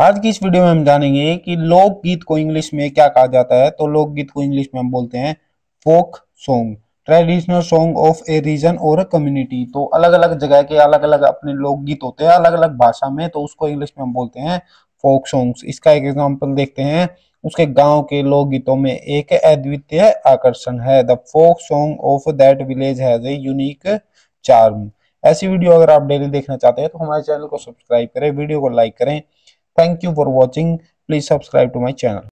आज की इस वीडियो में हम जानेंगे कि लोकगीत को इंग्लिश में क्या कहा जाता है तो लोकगीत को इंग्लिश में हम बोलते हैं folk song traditional song of a region और अ कम्युनिटी तो अलग अलग जगह के अलग अलग अपने लोकगीत होते हैं अलग अलग भाषा में तो उसको इंग्लिश में हम बोलते हैं फोक सॉन्ग्स इसका एक एग्जाम्पल देखते हैं उसके गांव के लोकगीतों में एक अद्वितीय आकर्षण है the folk song of that village has a unique charm ऐसी वीडियो अगर आप डेली देखना चाहते हैं तो हमारे चैनल को सब्सक्राइब करें वीडियो को लाइक करें Thank you for watching. Please subscribe to my channel.